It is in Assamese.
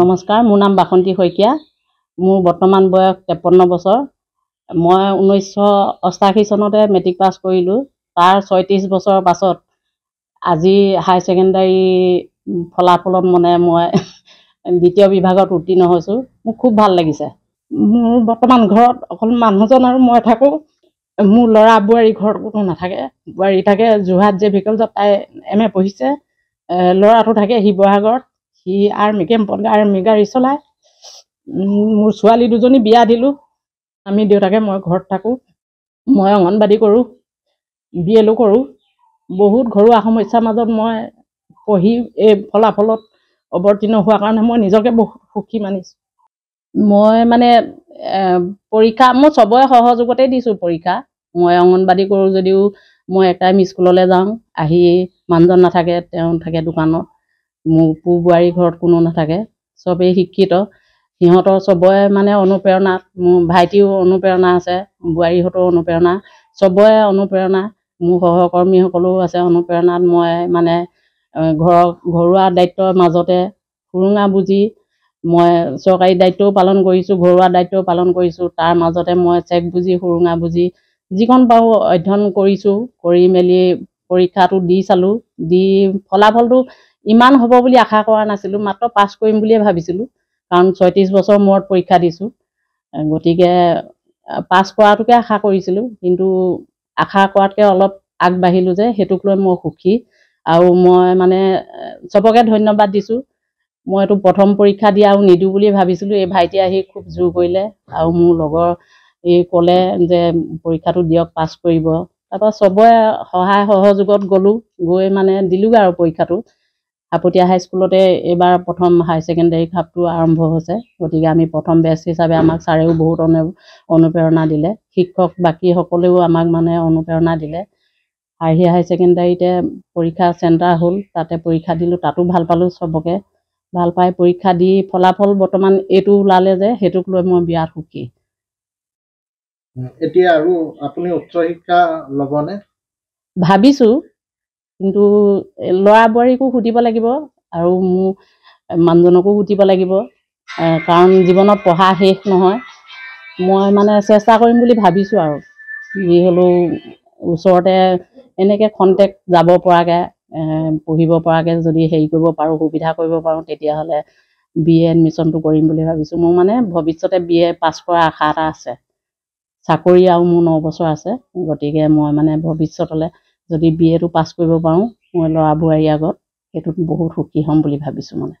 নমস্কাৰ মোৰ নাম বাসন্তী শইকীয়া মোৰ বৰ্তমান বয়স তেপন্ন বছৰ মই ঊনৈছশ অষ্টাশী চনতে মেট্ৰিক পাছ কৰিলোঁ তাৰ ছয়ত্ৰিছ বছৰৰ পাছত আজি হাই ছেকেণ্ডাৰী ফলাফলত মানে মই দ্বিতীয় বিভাগত উত্তীৰ্ণ হৈছোঁ মোক খুব ভাল লাগিছে মোৰ বৰ্তমান ঘৰত অকল মানুহজন আৰু মই থাকোঁ মোৰ ল'ৰা বোৱাৰী ঘৰত কোনো নাথাকে বোৱাৰী থাকে যোৰহাট জে ভিকল যাত তাই এম এ পঢ়িছে ল'ৰাটো থাকে শিৱসাগৰত সি আৰ্মি কেম্পত আৰ্মি গাড়ী চলায় মোৰ ছোৱালী দুজনী বিয়া দিলোঁ আমি দেউতাকে মই ঘৰত থাকোঁ মই অংগনবাদী কৰোঁ বি এলো কৰোঁ বহুত ঘৰুৱা সমস্যাৰ মাজত মই পঢ়ি এই ফলাফলত অৱতীৰ্ণ হোৱাৰ কাৰণে মই নিজকে বহুত সুখী মানিছোঁ মই মানে পৰীক্ষা মই চবৰে সহযোগতে দিছোঁ পৰীক্ষা মই অংগনবাদী কৰোঁ যদিও মই এক টাইম স্কুললৈ যাওঁ আহি মানুহজন নাথাকে তেওঁ থাকে দোকানত মোৰ পু বোৱাৰী ঘৰত কোনো নাথাকে চবেই শিক্ষিত সিহঁতৰ চবৰে মানে অনুপ্ৰেৰণাত মোৰ ভাইটিও অনুপ্ৰেৰণা আছে বোৱাৰীহঁতৰ অনুপ্ৰেৰণা চবৰে অনুপ্ৰেৰণা মোৰ সহকৰ্মীসকলেও আছে অনুপ্ৰেৰণাত মই মানে ঘৰৰ ঘৰুৱা দায়িত্বৰ মাজতে সুৰুঙা বুজি মই চৰকাৰী দায়িত্বও পালন কৰিছোঁ ঘৰুৱা দায়িত্বও পালন কৰিছোঁ তাৰ মাজতে মই চেক বুজি সুৰুঙা বুজি যিকণ পাৰোঁ অধ্যয়ন কৰিছোঁ কৰি মেলি পৰীক্ষাটো দি চালোঁ দি ফলাফলটো ইমান হ'ব বুলি আশা কৰা নাছিলোঁ মাত্ৰ পাছ কৰিম বুলিয়ে ভাবিছিলোঁ কাৰণ ছয়ত্ৰিছ বছৰ মূৰত পৰীক্ষা দিছোঁ গতিকে পাছ কৰাটোকে আশা কৰিছিলোঁ কিন্তু আশা কৰাতকৈ অলপ আগবাঢ়িলোঁ যে সেইটোক লৈ মই সুখী আৰু মই মানে চবকে ধন্যবাদ দিছোঁ মই এইটো প্ৰথম পৰীক্ষা দিয়া আৰু নিদিওঁ বুলিয়ে ভাবিছিলোঁ এই ভাইটি আহি খুব জোৰ কৰিলে আৰু মোৰ লগৰ এই ক'লে যে পৰীক্ষাটো দিয়ক পাছ কৰিব তাৰপৰা চবৰে সহায় সহযোগত গ'লোঁ গৈ মানে দিলোঁগৈ আৰু পৰীক্ষাটো সাপতীয়া হাইস্কুলতে এইবাৰ প্ৰথম হাই ছেকেণ্ডেৰী খাপটো আৰম্ভ হৈছে গতিকে আমি প্ৰথম বেচ হিচাপে আমাক ছাৰেও বহুত অনু অনুপ্ৰেৰণা দিলে শিক্ষক বাকীসকলেও আমাক মানে অনুপ্ৰেৰণা দিলে আৰ্হি হাই ছেকেণ্ডেৰীতে পৰীক্ষা চেণ্টাৰ হ'ল তাতে পৰীক্ষা দিলোঁ তাতো ভাল পালোঁ চবকে ভাল পাই পৰীক্ষা দি ফলাফল বৰ্তমান এইটো ওলালে যে সেইটোক লৈ মই বিৰাট সুখী এতিয়া আৰু আপুনি উচ্চ শিক্ষা ল'বনে ভাবিছোঁ কিন্তু ল'ৰা বোৱাৰীকো সুধিব লাগিব আৰু মোৰ মানুহজনকো সুধিব লাগিব কাৰণ জীৱনত পঢ়া শেষ নহয় মই মানে চেষ্টা কৰিম বুলি ভাবিছোঁ আৰু যি হ'লেও ওচৰতে এনেকৈ খন্তেক যাব পৰাকৈ পঢ়িব পৰাকৈ যদি হেৰি কৰিব পাৰোঁ সুবিধা কৰিব পাৰোঁ তেতিয়াহ'লে বি এ এডমিশ্যনটো কৰিম বুলি ভাবিছোঁ মোৰ মানে ভৱিষ্যতে বি এ পাছ কৰা আশা এটা আছে চাকৰি আৰু মোৰ ন বছৰ আছে গতিকে মই মানে ভৱিষ্যতলৈ যদি বি এটো পাছ কৰিব পাৰোঁ মই ল'ৰা বোৱাৰীৰ আগত সেইটোত বহুত সুখী হ'ম বুলি ভাবিছোঁ মানে